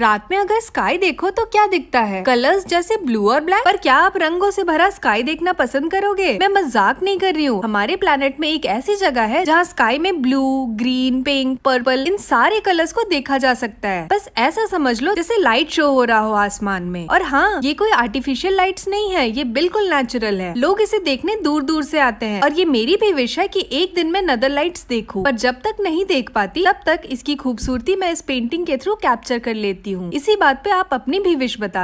रात में अगर स्काई देखो तो क्या दिखता है कलर्स जैसे ब्लू और ब्लैक पर क्या आप रंगों से भरा स्काई देखना पसंद करोगे मैं मजाक नहीं कर रही हूँ हमारे प्लेनेट में एक ऐसी जगह है जहाँ स्काई में ब्लू ग्रीन पिंक पर्पल इन सारे कलर्स को देखा जा सकता है बस ऐसा समझ लो जैसे लाइट शो हो रहा हो आसमान में और हाँ ये कोई आर्टिफिशियल लाइट नहीं है ये बिल्कुल नेचुरल है लोग इसे देखने दूर दूर ऐसी आते हैं और ये मेरी भी विश है की एक दिन में नदर लाइट देखूं पर जब तक नहीं देख पाती तब तक इसकी खूबसूरती मैं इस पेंटिंग के थ्रू कैप्चर कर लेती हूँ इसी बात पे आप अपनी भी विश बता